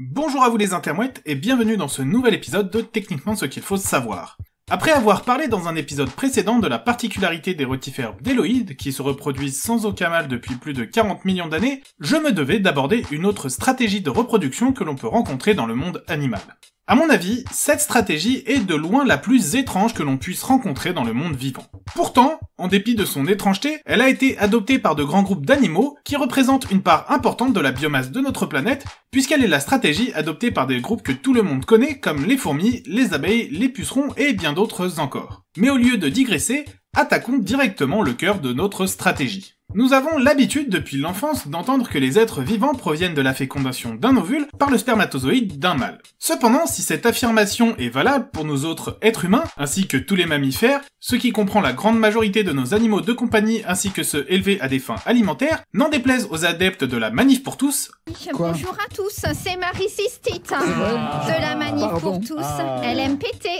Bonjour à vous les intermouettes et bienvenue dans ce nouvel épisode de Techniquement ce qu'il faut savoir. Après avoir parlé dans un épisode précédent de la particularité des rotifères d'éloïdes, qui se reproduisent sans aucun mal depuis plus de 40 millions d'années, je me devais d'aborder une autre stratégie de reproduction que l'on peut rencontrer dans le monde animal. À mon avis, cette stratégie est de loin la plus étrange que l'on puisse rencontrer dans le monde vivant. Pourtant, en dépit de son étrangeté, elle a été adoptée par de grands groupes d'animaux qui représentent une part importante de la biomasse de notre planète, puisqu'elle est la stratégie adoptée par des groupes que tout le monde connaît comme les fourmis, les abeilles, les pucerons et bien d'autres encore. Mais au lieu de digresser, attaquons directement le cœur de notre stratégie. Nous avons l'habitude depuis l'enfance d'entendre que les êtres vivants proviennent de la fécondation d'un ovule par le spermatozoïde d'un mâle. Cependant, si cette affirmation est valable pour nous autres êtres humains, ainsi que tous les mammifères, ce qui comprend la grande majorité de nos animaux de compagnie ainsi que ceux élevés à des fins alimentaires, n'en déplaise aux adeptes de la manif pour tous. Bonjour à tous, c'est Marie hein, ah. de la manif pour tous, ah.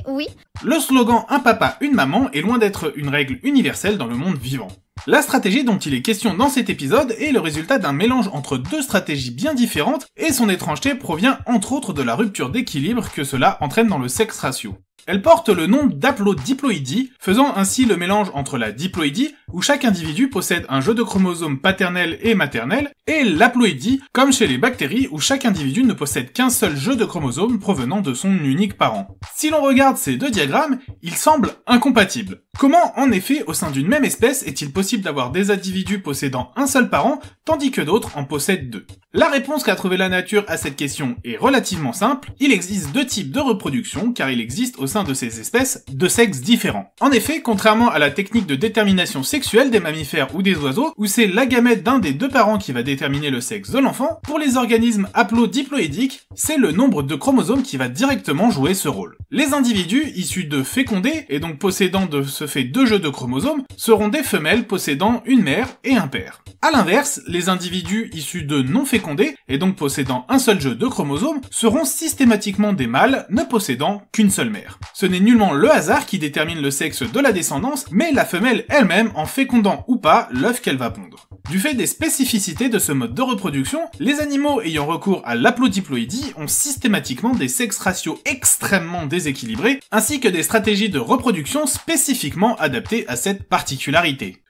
oui. Le slogan Un papa, une maman est loin d'être une règle universelle dans le monde vivant. La stratégie dont il est question dans cet épisode est le résultat d'un mélange entre deux stratégies bien différentes et son étrangeté provient entre autres de la rupture d'équilibre que cela entraîne dans le sex ratio. Elle porte le nom d'aplodiploïdie, faisant ainsi le mélange entre la diploïdie, où chaque individu possède un jeu de chromosomes paternel et maternel, et l'aploïdie, comme chez les bactéries, où chaque individu ne possède qu'un seul jeu de chromosomes provenant de son unique parent. Si l'on regarde ces deux diagrammes, ils semblent incompatibles. Comment, en effet, au sein d'une même espèce, est-il possible d'avoir des individus possédant un seul parent, tandis que d'autres en possèdent deux. La réponse qu'a trouvée la nature à cette question est relativement simple, il existe deux types de reproduction car il existe au sein de ces espèces deux sexes différents. En effet, contrairement à la technique de détermination sexuelle des mammifères ou des oiseaux, où c'est la gamète d'un des deux parents qui va déterminer le sexe de l'enfant, pour les organismes haplo-diploïdiques, c'est le nombre de chromosomes qui va directement jouer ce rôle. Les individus issus de fécondés, et donc possédant de ce fait deux jeux de chromosomes, seront des femelles possédant une mère et un père. À l'inverse, les individus issus de non fécondés, et donc possédant un seul jeu de chromosomes, seront systématiquement des mâles ne possédant qu'une seule mère. Ce n'est nullement le hasard qui détermine le sexe de la descendance, mais la femelle elle-même en fécondant ou pas l'œuf qu'elle va pondre. Du fait des spécificités de ce mode de reproduction, les animaux ayant recours à l'aplodiploïdie ont systématiquement des sexes ratios extrêmement déséquilibrés, ainsi que des stratégies de reproduction spécifiquement adaptées à cette particularité.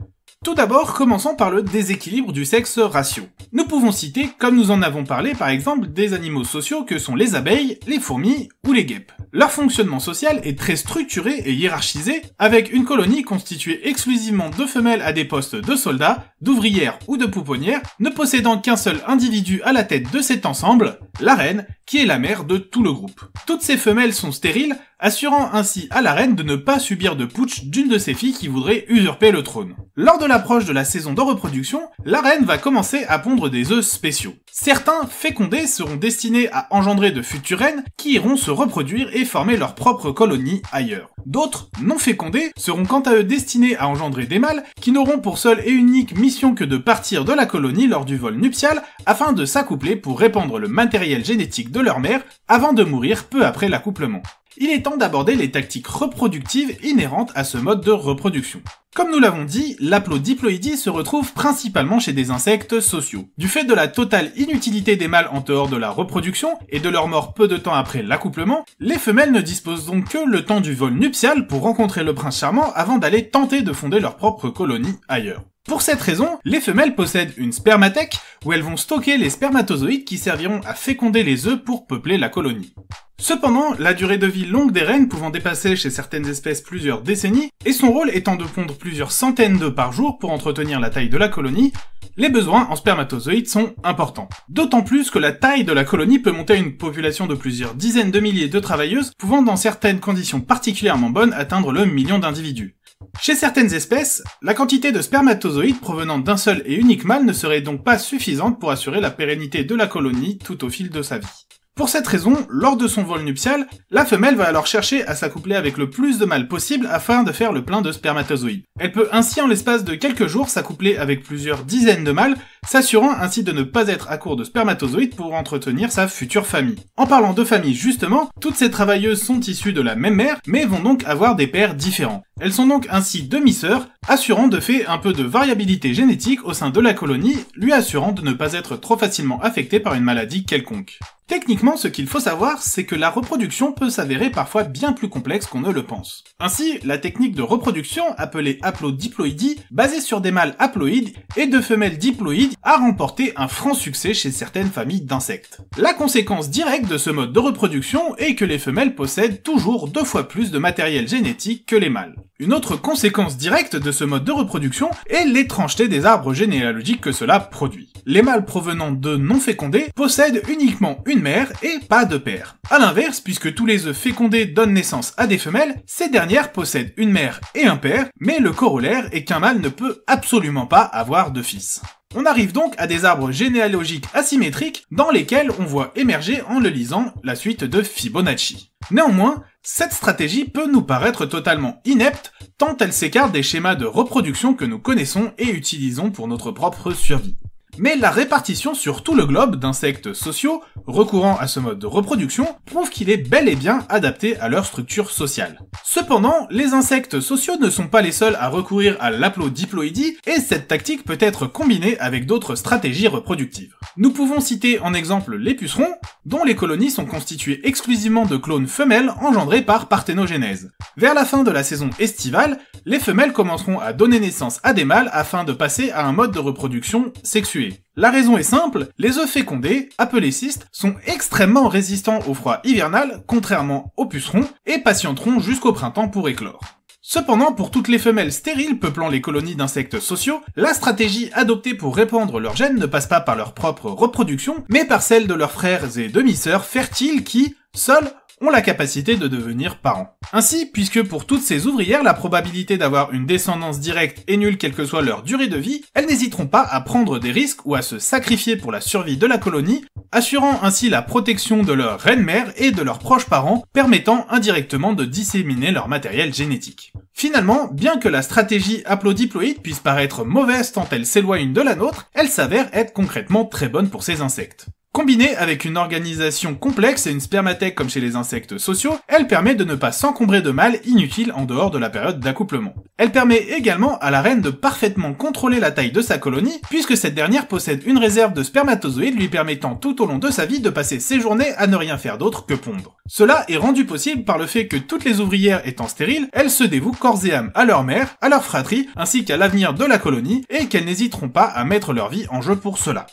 Tout d'abord, commençons par le déséquilibre du sexe ratio. Nous pouvons citer, comme nous en avons parlé par exemple, des animaux sociaux que sont les abeilles, les fourmis ou les guêpes. Leur fonctionnement social est très structuré et hiérarchisé, avec une colonie constituée exclusivement de femelles à des postes de soldats, d'ouvrières ou de pouponnières, ne possédant qu'un seul individu à la tête de cet ensemble, la reine, qui est la mère de tout le groupe. Toutes ces femelles sont stériles, assurant ainsi à la reine de ne pas subir de putsch d'une de ses filles qui voudrait usurper le trône. Lors de l'approche de la saison de reproduction, la reine va commencer à pondre des œufs spéciaux. Certains fécondés seront destinés à engendrer de futures reines qui iront se reproduire et former leur propre colonie ailleurs. D'autres, non fécondés, seront quant à eux destinés à engendrer des mâles qui n'auront pour seule et unique mission que de partir de la colonie lors du vol nuptial afin de s'accoupler pour répandre le matériel génétique de leur mère avant de mourir peu après l'accouplement il est temps d'aborder les tactiques reproductives inhérentes à ce mode de reproduction. Comme nous l'avons dit, l'aplodiploïdie se retrouve principalement chez des insectes sociaux. Du fait de la totale inutilité des mâles en dehors de la reproduction et de leur mort peu de temps après l'accouplement, les femelles ne disposent donc que le temps du vol nuptial pour rencontrer le prince charmant avant d'aller tenter de fonder leur propre colonie ailleurs. Pour cette raison, les femelles possèdent une spermathèque où elles vont stocker les spermatozoïdes qui serviront à féconder les œufs pour peupler la colonie. Cependant, la durée de vie longue des rennes pouvant dépasser chez certaines espèces plusieurs décennies, et son rôle étant de pondre plusieurs centaines d'œufs par jour pour entretenir la taille de la colonie, les besoins en spermatozoïdes sont importants. D'autant plus que la taille de la colonie peut monter à une population de plusieurs dizaines de milliers de travailleuses pouvant dans certaines conditions particulièrement bonnes atteindre le million d'individus. Chez certaines espèces, la quantité de spermatozoïdes provenant d'un seul et unique mâle ne serait donc pas suffisante pour assurer la pérennité de la colonie tout au fil de sa vie. Pour cette raison, lors de son vol nuptial, la femelle va alors chercher à s'accoupler avec le plus de mâles possible afin de faire le plein de spermatozoïdes. Elle peut ainsi en l'espace de quelques jours s'accoupler avec plusieurs dizaines de mâles s'assurant ainsi de ne pas être à court de spermatozoïdes pour entretenir sa future famille. En parlant de famille justement, toutes ces travailleuses sont issues de la même mère, mais vont donc avoir des pères différents. Elles sont donc ainsi demi-sœurs, assurant de fait un peu de variabilité génétique au sein de la colonie, lui assurant de ne pas être trop facilement affectée par une maladie quelconque. Techniquement, ce qu'il faut savoir, c'est que la reproduction peut s'avérer parfois bien plus complexe qu'on ne le pense. Ainsi, la technique de reproduction, appelée haplodiploïdie, basée sur des mâles haploïdes et de femelles diploïdes a remporté un franc succès chez certaines familles d'insectes. La conséquence directe de ce mode de reproduction est que les femelles possèdent toujours deux fois plus de matériel génétique que les mâles. Une autre conséquence directe de ce mode de reproduction est l'étrangeté des arbres généalogiques que cela produit. Les mâles provenant de non fécondés possèdent uniquement une mère et pas de père. A l'inverse, puisque tous les œufs fécondés donnent naissance à des femelles, ces dernières possèdent une mère et un père, mais le corollaire est qu'un mâle ne peut absolument pas avoir de fils. On arrive donc à des arbres généalogiques asymétriques dans lesquels on voit émerger en le lisant la suite de Fibonacci. Néanmoins, cette stratégie peut nous paraître totalement inepte tant elle s'écarte des schémas de reproduction que nous connaissons et utilisons pour notre propre survie mais la répartition sur tout le globe d'insectes sociaux recourant à ce mode de reproduction prouve qu'il est bel et bien adapté à leur structure sociale. Cependant, les insectes sociaux ne sont pas les seuls à recourir à l'aplodiploïdie et cette tactique peut être combinée avec d'autres stratégies reproductives. Nous pouvons citer en exemple les pucerons, dont les colonies sont constituées exclusivement de clones femelles engendrés par parthénogenèse. Vers la fin de la saison estivale, les femelles commenceront à donner naissance à des mâles afin de passer à un mode de reproduction sexuel. La raison est simple, les œufs fécondés, appelés cystes, sont extrêmement résistants au froid hivernal, contrairement aux pucerons, et patienteront jusqu'au printemps pour éclore. Cependant, pour toutes les femelles stériles peuplant les colonies d'insectes sociaux, la stratégie adoptée pour répandre leurs gènes ne passe pas par leur propre reproduction, mais par celle de leurs frères et demi-sœurs fertiles qui, Seuls ont la capacité de devenir parents. Ainsi, puisque pour toutes ces ouvrières, la probabilité d'avoir une descendance directe est nulle quelle que soit leur durée de vie, elles n'hésiteront pas à prendre des risques ou à se sacrifier pour la survie de la colonie, assurant ainsi la protection de leur reine-mère et de leurs proches parents, permettant indirectement de disséminer leur matériel génétique. Finalement, bien que la stratégie haplodiploïde puisse paraître mauvaise tant elle s'éloigne de la nôtre, elle s'avère être concrètement très bonne pour ces insectes. Combinée avec une organisation complexe et une spermathèque comme chez les insectes sociaux, elle permet de ne pas s'encombrer de mâles inutiles en dehors de la période d'accouplement. Elle permet également à la reine de parfaitement contrôler la taille de sa colonie, puisque cette dernière possède une réserve de spermatozoïdes lui permettant tout au long de sa vie de passer ses journées à ne rien faire d'autre que pondre. Cela est rendu possible par le fait que toutes les ouvrières étant stériles, elles se dévouent corps et âme à leur mère, à leur fratrie, ainsi qu'à l'avenir de la colonie, et qu'elles n'hésiteront pas à mettre leur vie en jeu pour cela.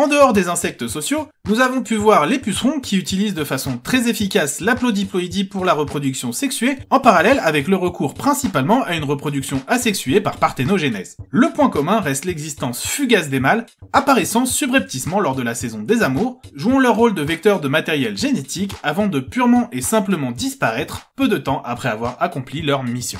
En dehors des insectes sociaux, nous avons pu voir les pucerons qui utilisent de façon très efficace l'aplodiploïdie pour la reproduction sexuée, en parallèle avec le recours principalement à une reproduction asexuée par parthénogenèse. Le point commun reste l'existence fugace des mâles, apparaissant subrepticement lors de la saison des amours, jouant leur rôle de vecteur de matériel génétique avant de purement et simplement disparaître peu de temps après avoir accompli leur mission.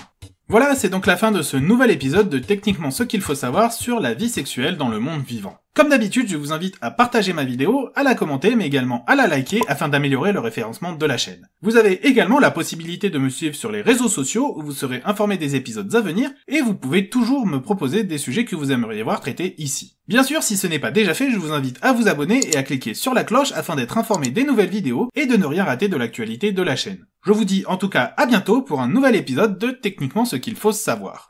Voilà, c'est donc la fin de ce nouvel épisode de Techniquement ce qu'il faut savoir sur la vie sexuelle dans le monde vivant. Comme d'habitude, je vous invite à partager ma vidéo, à la commenter, mais également à la liker afin d'améliorer le référencement de la chaîne. Vous avez également la possibilité de me suivre sur les réseaux sociaux où vous serez informé des épisodes à venir et vous pouvez toujours me proposer des sujets que vous aimeriez voir traités ici. Bien sûr, si ce n'est pas déjà fait, je vous invite à vous abonner et à cliquer sur la cloche afin d'être informé des nouvelles vidéos et de ne rien rater de l'actualité de la chaîne. Je vous dis en tout cas à bientôt pour un nouvel épisode de Techniquement ce qu'il faut savoir.